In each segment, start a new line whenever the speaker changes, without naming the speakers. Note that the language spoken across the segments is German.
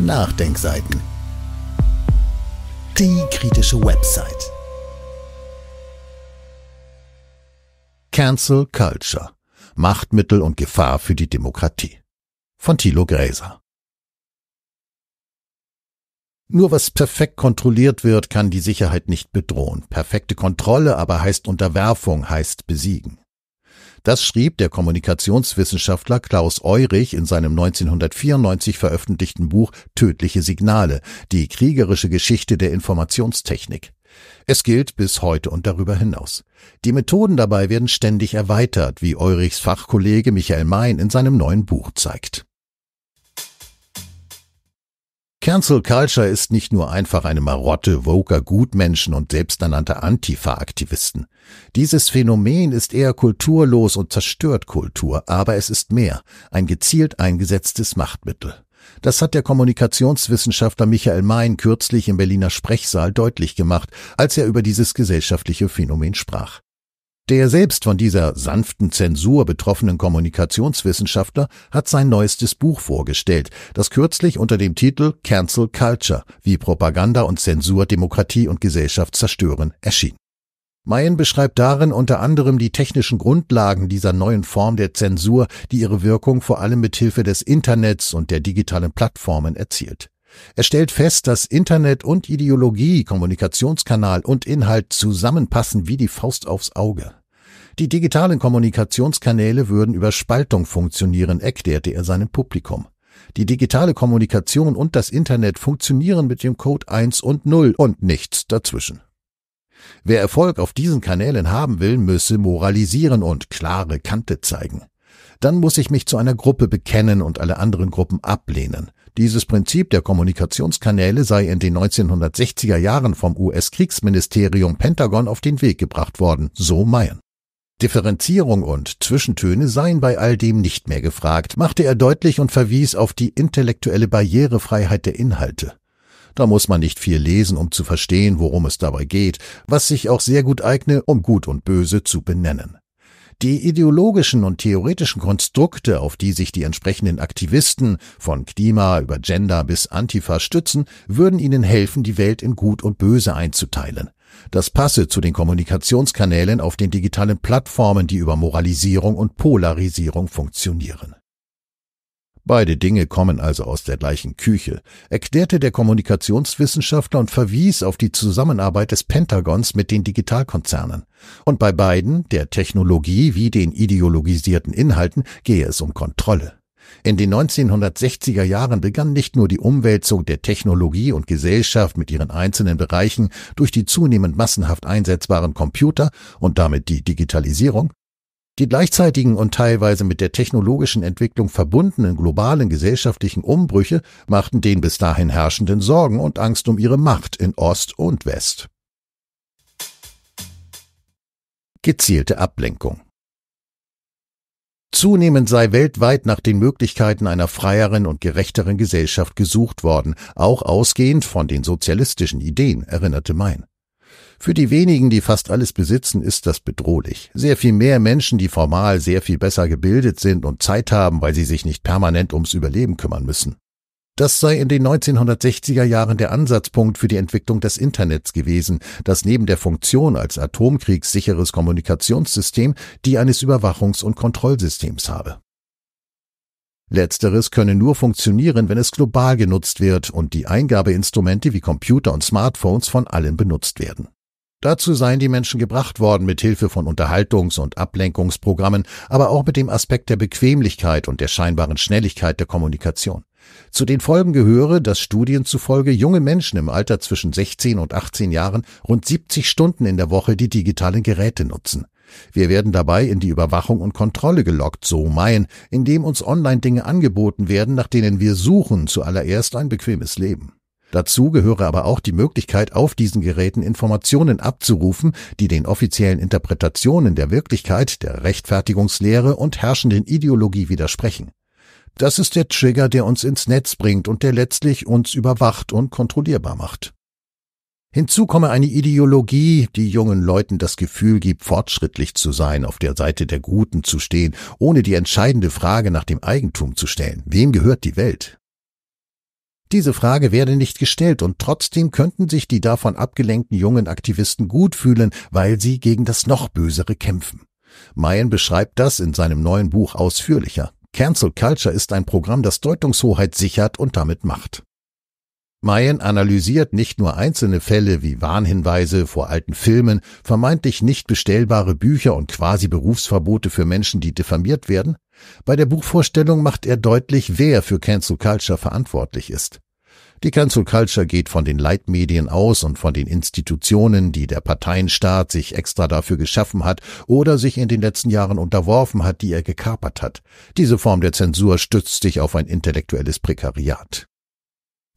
Nachdenkseiten. Die kritische Website. Cancel Culture. Machtmittel und Gefahr für die Demokratie. Von Thilo Gräser. Nur was perfekt kontrolliert wird, kann die Sicherheit nicht bedrohen. Perfekte Kontrolle aber heißt Unterwerfung, heißt besiegen. Das schrieb der Kommunikationswissenschaftler Klaus Eurich in seinem 1994 veröffentlichten Buch Tödliche Signale, die kriegerische Geschichte der Informationstechnik. Es gilt bis heute und darüber hinaus. Die Methoden dabei werden ständig erweitert, wie Eurichs Fachkollege Michael Mein in seinem neuen Buch zeigt. Cancel Culture ist nicht nur einfach eine Marotte woker Gutmenschen und selbsternannter Antifa-Aktivisten. Dieses Phänomen ist eher kulturlos und zerstört Kultur, aber es ist mehr, ein gezielt eingesetztes Machtmittel. Das hat der Kommunikationswissenschaftler Michael Mein kürzlich im Berliner Sprechsaal deutlich gemacht, als er über dieses gesellschaftliche Phänomen sprach. Der selbst von dieser sanften Zensur betroffenen Kommunikationswissenschaftler hat sein neuestes Buch vorgestellt, das kürzlich unter dem Titel Cancel Culture, wie Propaganda und Zensur Demokratie und Gesellschaft zerstören, erschien. Mayen beschreibt darin unter anderem die technischen Grundlagen dieser neuen Form der Zensur, die ihre Wirkung vor allem mit Hilfe des Internets und der digitalen Plattformen erzielt. Er stellt fest, dass Internet und Ideologie, Kommunikationskanal und Inhalt zusammenpassen wie die Faust aufs Auge. Die digitalen Kommunikationskanäle würden über Spaltung funktionieren, erklärte er seinem Publikum. Die digitale Kommunikation und das Internet funktionieren mit dem Code 1 und 0 und nichts dazwischen. Wer Erfolg auf diesen Kanälen haben will, müsse moralisieren und klare Kante zeigen. Dann muss ich mich zu einer Gruppe bekennen und alle anderen Gruppen ablehnen. Dieses Prinzip der Kommunikationskanäle sei in den 1960er Jahren vom US-Kriegsministerium Pentagon auf den Weg gebracht worden, so Mayen. Differenzierung und Zwischentöne seien bei all dem nicht mehr gefragt, machte er deutlich und verwies auf die intellektuelle Barrierefreiheit der Inhalte. Da muss man nicht viel lesen, um zu verstehen, worum es dabei geht, was sich auch sehr gut eigne, um Gut und Böse zu benennen. Die ideologischen und theoretischen Konstrukte, auf die sich die entsprechenden Aktivisten von Klima über Gender bis Antifa stützen, würden ihnen helfen, die Welt in Gut und Böse einzuteilen. Das passe zu den Kommunikationskanälen auf den digitalen Plattformen, die über Moralisierung und Polarisierung funktionieren. Beide Dinge kommen also aus der gleichen Küche, erklärte der Kommunikationswissenschaftler und verwies auf die Zusammenarbeit des Pentagons mit den Digitalkonzernen. Und bei beiden, der Technologie wie den ideologisierten Inhalten, gehe es um Kontrolle. In den 1960er Jahren begann nicht nur die Umwälzung der Technologie und Gesellschaft mit ihren einzelnen Bereichen durch die zunehmend massenhaft einsetzbaren Computer und damit die Digitalisierung, die gleichzeitigen und teilweise mit der technologischen Entwicklung verbundenen globalen gesellschaftlichen Umbrüche machten den bis dahin herrschenden Sorgen und Angst um ihre Macht in Ost und West. Gezielte Ablenkung Zunehmend sei weltweit nach den Möglichkeiten einer freieren und gerechteren Gesellschaft gesucht worden, auch ausgehend von den sozialistischen Ideen, erinnerte Mein. Für die wenigen, die fast alles besitzen, ist das bedrohlich. Sehr viel mehr Menschen, die formal sehr viel besser gebildet sind und Zeit haben, weil sie sich nicht permanent ums Überleben kümmern müssen. Das sei in den 1960er Jahren der Ansatzpunkt für die Entwicklung des Internets gewesen, das neben der Funktion als atomkriegssicheres Kommunikationssystem die eines Überwachungs- und Kontrollsystems habe. Letzteres könne nur funktionieren, wenn es global genutzt wird und die Eingabeinstrumente wie Computer und Smartphones von allen benutzt werden. Dazu seien die Menschen gebracht worden, mit Hilfe von Unterhaltungs- und Ablenkungsprogrammen, aber auch mit dem Aspekt der Bequemlichkeit und der scheinbaren Schnelligkeit der Kommunikation. Zu den Folgen gehöre, dass Studien zufolge junge Menschen im Alter zwischen 16 und 18 Jahren rund 70 Stunden in der Woche die digitalen Geräte nutzen. Wir werden dabei in die Überwachung und Kontrolle gelockt, so Mayen, indem uns Online-Dinge angeboten werden, nach denen wir suchen, zuallererst ein bequemes Leben. Dazu gehöre aber auch die Möglichkeit, auf diesen Geräten Informationen abzurufen, die den offiziellen Interpretationen der Wirklichkeit, der Rechtfertigungslehre und herrschenden Ideologie widersprechen. Das ist der Trigger, der uns ins Netz bringt und der letztlich uns überwacht und kontrollierbar macht. Hinzu komme eine Ideologie, die jungen Leuten das Gefühl gibt, fortschrittlich zu sein, auf der Seite der Guten zu stehen, ohne die entscheidende Frage nach dem Eigentum zu stellen. Wem gehört die Welt? Diese Frage werde nicht gestellt und trotzdem könnten sich die davon abgelenkten jungen Aktivisten gut fühlen, weil sie gegen das noch Bösere kämpfen. Mayen beschreibt das in seinem neuen Buch ausführlicher. Cancel Culture ist ein Programm, das Deutungshoheit sichert und damit macht. Mayen analysiert nicht nur einzelne Fälle wie Warnhinweise vor alten Filmen, vermeintlich nicht bestellbare Bücher und quasi Berufsverbote für Menschen, die diffamiert werden, bei der Buchvorstellung macht er deutlich, wer für Cancel Culture verantwortlich ist. Die Cancel Culture geht von den Leitmedien aus und von den Institutionen, die der Parteienstaat sich extra dafür geschaffen hat oder sich in den letzten Jahren unterworfen hat, die er gekapert hat. Diese Form der Zensur stützt sich auf ein intellektuelles Prekariat.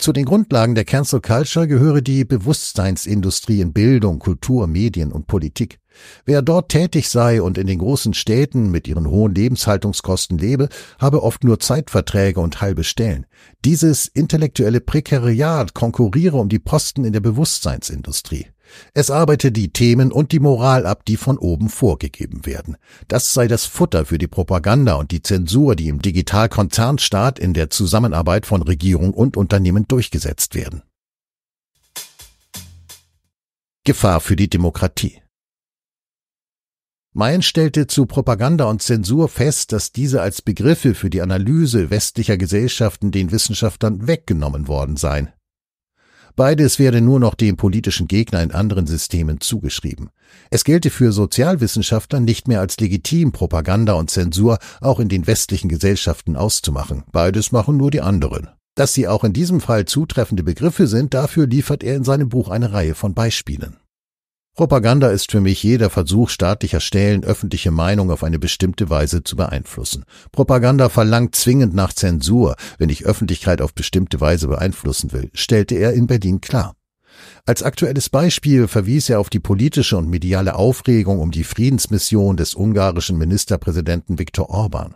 Zu den Grundlagen der Cancel Culture gehöre die Bewusstseinsindustrie in Bildung, Kultur, Medien und Politik. Wer dort tätig sei und in den großen Städten mit ihren hohen Lebenshaltungskosten lebe, habe oft nur Zeitverträge und halbe Stellen. Dieses intellektuelle Prekariat konkurriere um die Posten in der Bewusstseinsindustrie. Es arbeite die Themen und die Moral ab, die von oben vorgegeben werden. Das sei das Futter für die Propaganda und die Zensur, die im Digitalkonzernstaat in der Zusammenarbeit von Regierung und Unternehmen durchgesetzt werden. Gefahr für die Demokratie. Mayen stellte zu Propaganda und Zensur fest, dass diese als Begriffe für die Analyse westlicher Gesellschaften den Wissenschaftlern weggenommen worden seien. Beides werde nur noch dem politischen Gegner in anderen Systemen zugeschrieben. Es gelte für Sozialwissenschaftler nicht mehr als legitim, Propaganda und Zensur auch in den westlichen Gesellschaften auszumachen. Beides machen nur die anderen. Dass sie auch in diesem Fall zutreffende Begriffe sind, dafür liefert er in seinem Buch eine Reihe von Beispielen. Propaganda ist für mich jeder Versuch staatlicher Stellen, öffentliche Meinung auf eine bestimmte Weise zu beeinflussen. Propaganda verlangt zwingend nach Zensur, wenn ich Öffentlichkeit auf bestimmte Weise beeinflussen will, stellte er in Berlin klar. Als aktuelles Beispiel verwies er auf die politische und mediale Aufregung um die Friedensmission des ungarischen Ministerpräsidenten Viktor Orban.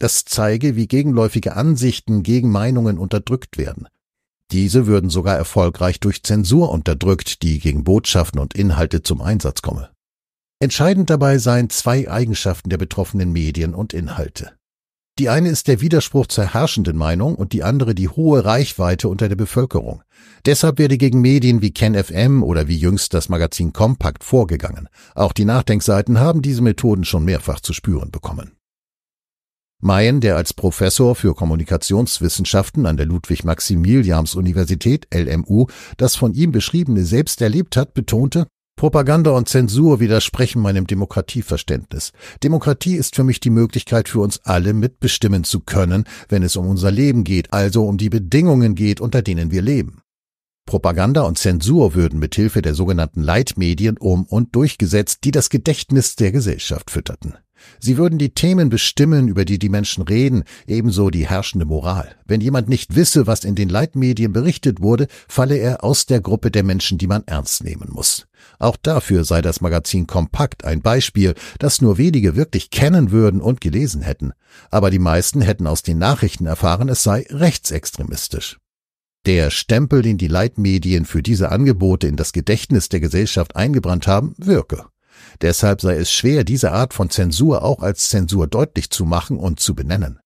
Das zeige, wie gegenläufige Ansichten gegen Meinungen unterdrückt werden. Diese würden sogar erfolgreich durch Zensur unterdrückt, die gegen Botschaften und Inhalte zum Einsatz komme. Entscheidend dabei seien zwei Eigenschaften der betroffenen Medien und Inhalte. Die eine ist der Widerspruch zur herrschenden Meinung und die andere die hohe Reichweite unter der Bevölkerung. Deshalb werde gegen Medien wie KenFM oder wie jüngst das Magazin Compact vorgegangen. Auch die Nachdenkseiten haben diese Methoden schon mehrfach zu spüren bekommen. Mayen, der als Professor für Kommunikationswissenschaften an der Ludwig-Maximilians-Universität LMU das von ihm beschriebene selbst erlebt hat, betonte, Propaganda und Zensur widersprechen meinem Demokratieverständnis. Demokratie ist für mich die Möglichkeit für uns alle mitbestimmen zu können, wenn es um unser Leben geht, also um die Bedingungen geht, unter denen wir leben. Propaganda und Zensur würden mithilfe der sogenannten Leitmedien um und durchgesetzt, die das Gedächtnis der Gesellschaft fütterten. Sie würden die Themen bestimmen, über die die Menschen reden, ebenso die herrschende Moral. Wenn jemand nicht wisse, was in den Leitmedien berichtet wurde, falle er aus der Gruppe der Menschen, die man ernst nehmen muss. Auch dafür sei das Magazin Kompakt ein Beispiel, das nur wenige wirklich kennen würden und gelesen hätten. Aber die meisten hätten aus den Nachrichten erfahren, es sei rechtsextremistisch. Der Stempel, den die Leitmedien für diese Angebote in das Gedächtnis der Gesellschaft eingebrannt haben, wirke. Deshalb sei es schwer, diese Art von Zensur auch als Zensur deutlich zu machen und zu benennen.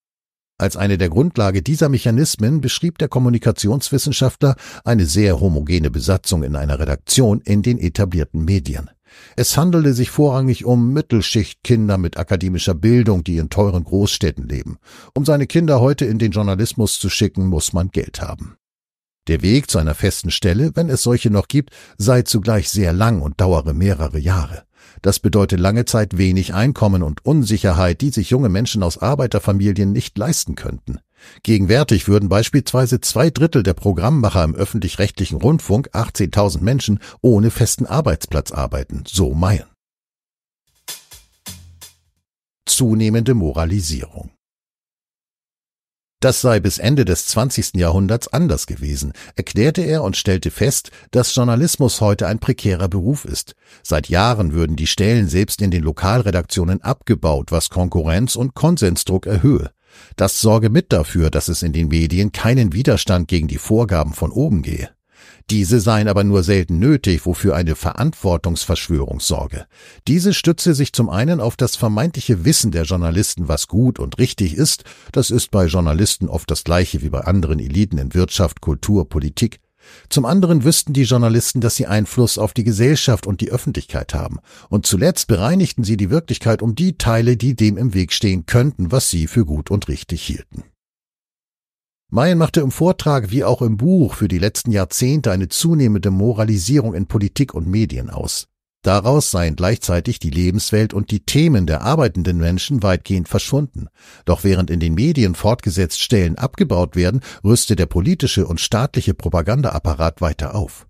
Als eine der Grundlage dieser Mechanismen beschrieb der Kommunikationswissenschaftler eine sehr homogene Besatzung in einer Redaktion in den etablierten Medien. Es handelte sich vorrangig um Mittelschichtkinder mit akademischer Bildung, die in teuren Großstädten leben. Um seine Kinder heute in den Journalismus zu schicken, muss man Geld haben. Der Weg zu einer festen Stelle, wenn es solche noch gibt, sei zugleich sehr lang und dauere mehrere Jahre. Das bedeutet lange Zeit wenig Einkommen und Unsicherheit, die sich junge Menschen aus Arbeiterfamilien nicht leisten könnten. Gegenwärtig würden beispielsweise zwei Drittel der Programmmacher im öffentlich-rechtlichen Rundfunk 18.000 Menschen ohne festen Arbeitsplatz arbeiten, so Mayen. Zunehmende Moralisierung das sei bis Ende des 20. Jahrhunderts anders gewesen, erklärte er und stellte fest, dass Journalismus heute ein prekärer Beruf ist. Seit Jahren würden die Stellen selbst in den Lokalredaktionen abgebaut, was Konkurrenz und Konsensdruck erhöhe. Das sorge mit dafür, dass es in den Medien keinen Widerstand gegen die Vorgaben von oben gehe. Diese seien aber nur selten nötig, wofür eine Verantwortungsverschwörung sorge. Diese stütze sich zum einen auf das vermeintliche Wissen der Journalisten, was gut und richtig ist, das ist bei Journalisten oft das gleiche wie bei anderen Eliten in Wirtschaft, Kultur, Politik, zum anderen wüssten die Journalisten, dass sie Einfluss auf die Gesellschaft und die Öffentlichkeit haben. Und zuletzt bereinigten sie die Wirklichkeit um die Teile, die dem im Weg stehen könnten, was sie für gut und richtig hielten. Mayen machte im Vortrag wie auch im Buch für die letzten Jahrzehnte eine zunehmende Moralisierung in Politik und Medien aus. Daraus seien gleichzeitig die Lebenswelt und die Themen der arbeitenden Menschen weitgehend verschwunden. Doch während in den Medien fortgesetzt Stellen abgebaut werden, rüste der politische und staatliche Propagandaapparat weiter auf.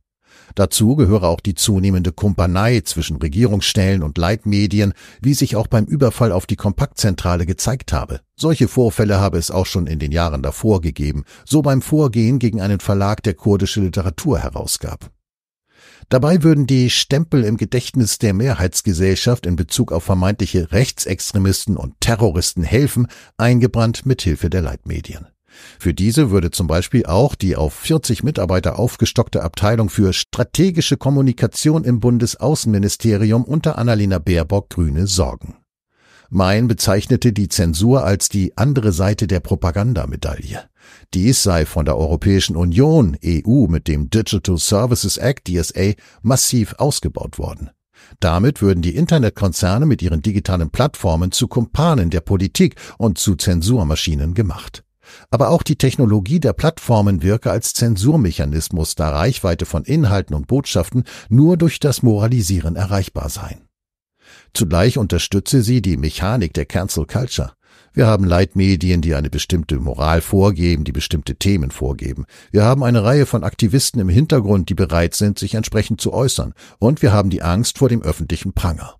Dazu gehöre auch die zunehmende Kumpanei zwischen Regierungsstellen und Leitmedien, wie sich auch beim Überfall auf die Kompaktzentrale gezeigt habe. Solche Vorfälle habe es auch schon in den Jahren davor gegeben, so beim Vorgehen gegen einen Verlag, der kurdische Literatur herausgab. Dabei würden die Stempel im Gedächtnis der Mehrheitsgesellschaft in Bezug auf vermeintliche Rechtsextremisten und Terroristen helfen, eingebrannt mit Hilfe der Leitmedien. Für diese würde zum Beispiel auch die auf 40 Mitarbeiter aufgestockte Abteilung für strategische Kommunikation im Bundesaußenministerium unter Annalena Baerbock Grüne sorgen. Mein bezeichnete die Zensur als die andere Seite der Propagandamedaille. Dies sei von der Europäischen Union, EU, mit dem Digital Services Act, DSA, massiv ausgebaut worden. Damit würden die Internetkonzerne mit ihren digitalen Plattformen zu Kumpanen der Politik und zu Zensurmaschinen gemacht aber auch die Technologie der Plattformen wirke als Zensurmechanismus, da Reichweite von Inhalten und Botschaften nur durch das Moralisieren erreichbar seien. Zugleich unterstütze sie die Mechanik der Cancel Culture. Wir haben Leitmedien, die eine bestimmte Moral vorgeben, die bestimmte Themen vorgeben. Wir haben eine Reihe von Aktivisten im Hintergrund, die bereit sind, sich entsprechend zu äußern. Und wir haben die Angst vor dem öffentlichen Pranger.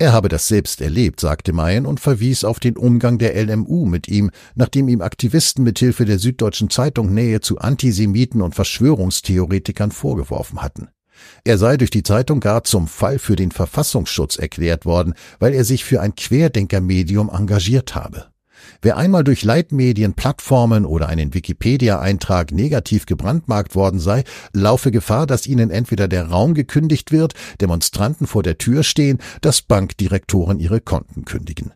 Er habe das selbst erlebt, sagte Mayen und verwies auf den Umgang der LMU mit ihm, nachdem ihm Aktivisten mithilfe der Süddeutschen Zeitung Nähe zu Antisemiten und Verschwörungstheoretikern vorgeworfen hatten. Er sei durch die Zeitung gar zum Fall für den Verfassungsschutz erklärt worden, weil er sich für ein Querdenkermedium engagiert habe. Wer einmal durch Leitmedien, Plattformen oder einen Wikipedia-Eintrag negativ gebrandmarkt worden sei, laufe Gefahr, dass ihnen entweder der Raum gekündigt wird, Demonstranten vor der Tür stehen, dass Bankdirektoren ihre Konten kündigen.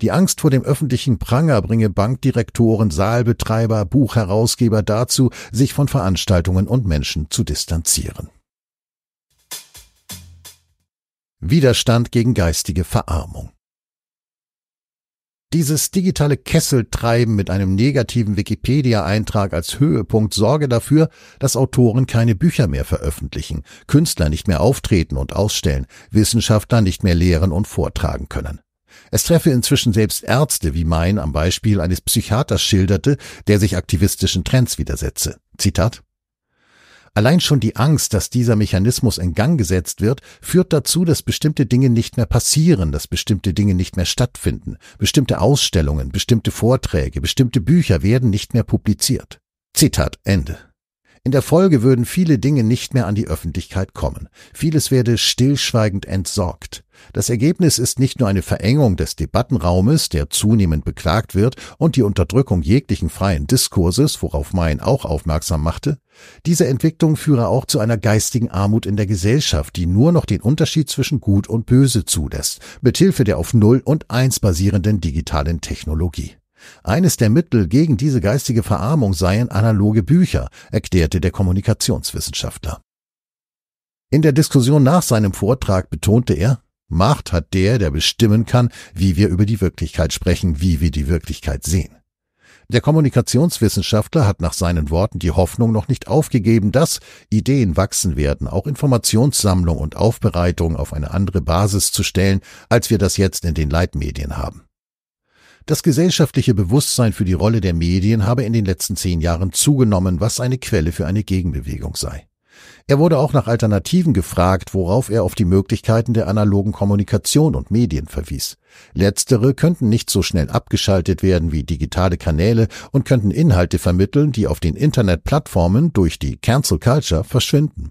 Die Angst vor dem öffentlichen Pranger bringe Bankdirektoren, Saalbetreiber, Buchherausgeber dazu, sich von Veranstaltungen und Menschen zu distanzieren. Widerstand gegen geistige Verarmung dieses digitale Kesseltreiben mit einem negativen Wikipedia-Eintrag als Höhepunkt sorge dafür, dass Autoren keine Bücher mehr veröffentlichen, Künstler nicht mehr auftreten und ausstellen, Wissenschaftler nicht mehr lehren und vortragen können. Es treffe inzwischen selbst Ärzte, wie mein am Beispiel eines Psychiaters schilderte, der sich aktivistischen Trends widersetze. Zitat Allein schon die Angst, dass dieser Mechanismus in Gang gesetzt wird, führt dazu, dass bestimmte Dinge nicht mehr passieren, dass bestimmte Dinge nicht mehr stattfinden, bestimmte Ausstellungen, bestimmte Vorträge, bestimmte Bücher werden nicht mehr publiziert. Zitat Ende. In der Folge würden viele Dinge nicht mehr an die Öffentlichkeit kommen. Vieles werde stillschweigend entsorgt. Das Ergebnis ist nicht nur eine Verengung des Debattenraumes, der zunehmend beklagt wird, und die Unterdrückung jeglichen freien Diskurses, worauf Mayen auch aufmerksam machte, diese Entwicklung führe auch zu einer geistigen Armut in der Gesellschaft, die nur noch den Unterschied zwischen Gut und Böse zulässt, mithilfe der auf Null und Eins basierenden digitalen Technologie. Eines der Mittel gegen diese geistige Verarmung seien analoge Bücher, erklärte der Kommunikationswissenschaftler. In der Diskussion nach seinem Vortrag betonte er, Macht hat der, der bestimmen kann, wie wir über die Wirklichkeit sprechen, wie wir die Wirklichkeit sehen. Der Kommunikationswissenschaftler hat nach seinen Worten die Hoffnung noch nicht aufgegeben, dass Ideen wachsen werden, auch Informationssammlung und Aufbereitung auf eine andere Basis zu stellen, als wir das jetzt in den Leitmedien haben. Das gesellschaftliche Bewusstsein für die Rolle der Medien habe in den letzten zehn Jahren zugenommen, was eine Quelle für eine Gegenbewegung sei. Er wurde auch nach Alternativen gefragt, worauf er auf die Möglichkeiten der analogen Kommunikation und Medien verwies. Letztere könnten nicht so schnell abgeschaltet werden wie digitale Kanäle und könnten Inhalte vermitteln, die auf den Internetplattformen durch die Cancel Culture verschwinden.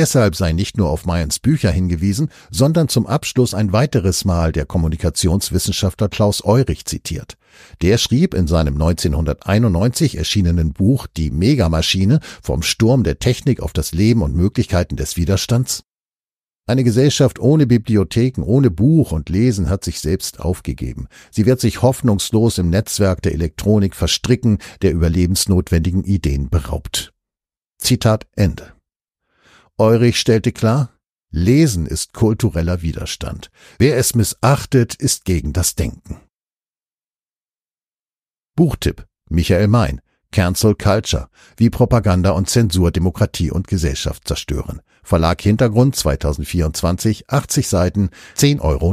Deshalb sei nicht nur auf Mayens Bücher hingewiesen, sondern zum Abschluss ein weiteres Mal der Kommunikationswissenschaftler Klaus Eurich zitiert. Der schrieb in seinem 1991 erschienenen Buch Die Megamaschine vom Sturm der Technik auf das Leben und Möglichkeiten des Widerstands eine Gesellschaft ohne Bibliotheken, ohne Buch und Lesen hat sich selbst aufgegeben. Sie wird sich hoffnungslos im Netzwerk der Elektronik verstricken, der überlebensnotwendigen Ideen beraubt. Zitat Ende. Eurich stellte klar, Lesen ist kultureller Widerstand. Wer es missachtet, ist gegen das Denken. Buchtipp Michael Mein Cancel Culture, wie Propaganda und Zensur Demokratie und Gesellschaft zerstören. Verlag Hintergrund 2024, 80 Seiten, 10,90 Euro.